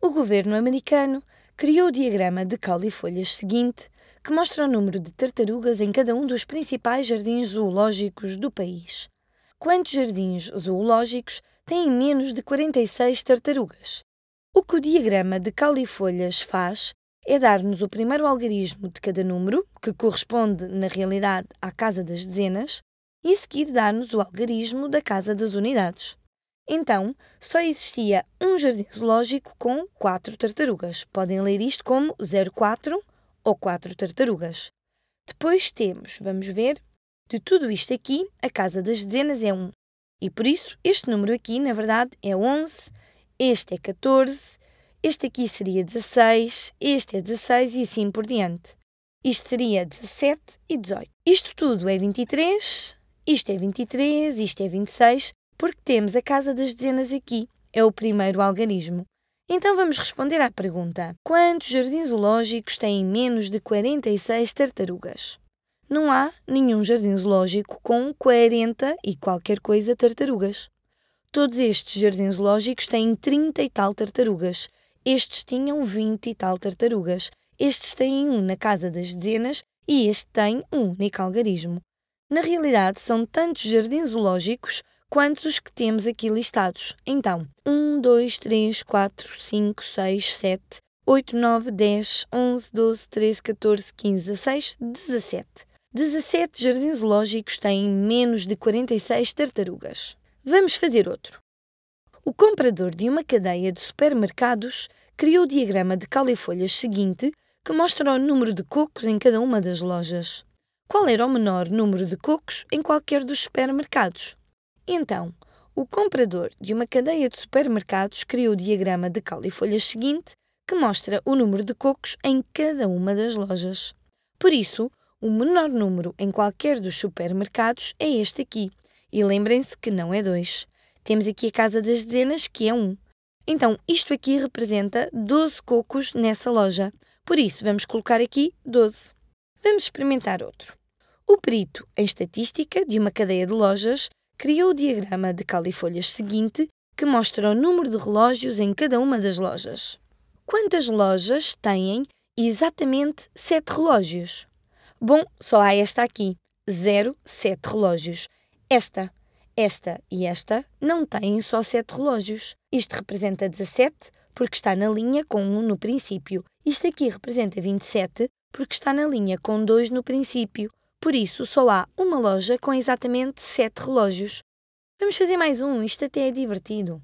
o governo americano criou o diagrama de caule e folhas seguinte, que mostra o número de tartarugas em cada um dos principais jardins zoológicos do país. Quantos jardins zoológicos têm menos de 46 tartarugas? O que o diagrama de caule e folhas faz é dar-nos o primeiro algarismo de cada número, que corresponde, na realidade, à casa das dezenas, e seguir dar-nos o algarismo da casa das unidades. Então, só existia um jardim zoológico com quatro tartarugas. Podem ler isto como 04 ou 4 tartarugas. Depois temos, vamos ver, de tudo isto aqui, a casa das dezenas é 1. E por isso, este número aqui, na verdade, é 11, este é 14, este aqui seria 16, este é 16 e assim por diante. Isto seria 17 e 18. Isto tudo é 23, isto é 23, isto é 26 porque temos a Casa das Dezenas aqui, é o primeiro algarismo. Então vamos responder à pergunta: quantos jardins zoológicos têm menos de 46 tartarugas? Não há nenhum jardim zoológico com 40 e qualquer coisa tartarugas. Todos estes jardins zoológicos têm 30 e tal tartarugas. Estes tinham 20 e tal tartarugas. Estes têm um na casa das dezenas e este tem um único algarismo. Na realidade, são tantos jardins zoológicos quantos os que temos aqui listados. Então, 1, 2, 3, 4, 5, 6, 7, 8, 9, 10, 11, 12, 13, 14, 15, 16, 17. 17 jardins zoológicos têm menos de 46 tartarugas. Vamos fazer outro. O comprador de uma cadeia de supermercados criou o diagrama de cal e folhas seguinte que mostra o número de cocos em cada uma das lojas. Qual era o menor número de cocos em qualquer dos supermercados? Então, o comprador de uma cadeia de supermercados criou o diagrama de caule-folhas seguinte, que mostra o número de cocos em cada uma das lojas. Por isso, o menor número em qualquer dos supermercados é este aqui. E lembrem-se que não é 2. Temos aqui a casa das dezenas, que é 1. Um. Então, isto aqui representa 12 cocos nessa loja. Por isso, vamos colocar aqui 12. Vamos experimentar outro. O perito em estatística de uma cadeia de lojas criou o diagrama de e folhas seguinte que mostra o número de relógios em cada uma das lojas. Quantas lojas têm exatamente 7 relógios? Bom, só há esta aqui, 0, 7 relógios. Esta, esta e esta não têm só 7 relógios. Isto representa 17, porque está na linha com 1 no princípio. Isto aqui representa 27, porque está na linha com 2 no princípio. Por isso, só há uma loja com exatamente sete relógios. Vamos fazer mais um, isto até é divertido.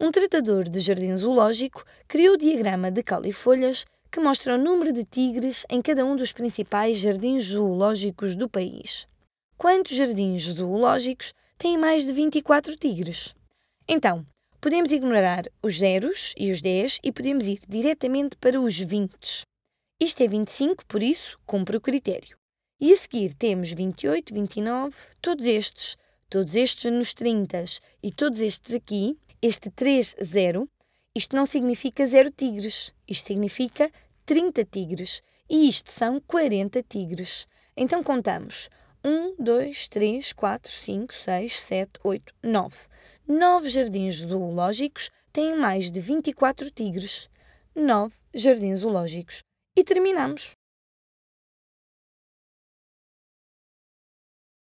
Um tratador de jardim zoológico criou o diagrama de e folhas que mostra o número de tigres em cada um dos principais jardins zoológicos do país. Quantos jardins zoológicos têm mais de 24 tigres? Então, podemos ignorar os zeros e os 10 e podemos ir diretamente para os 20. Isto é 25, por isso, cumpre o critério. E a seguir temos 28, 29, todos estes, todos estes nos 30 e todos estes aqui, este 3, 0, isto não significa 0 tigres, isto significa 30 tigres e isto são 40 tigres. Então contamos 1, 2, 3, 4, 5, 6, 7, 8, 9. 9 jardins zoológicos têm mais de 24 tigres. 9 jardins zoológicos. E terminamos.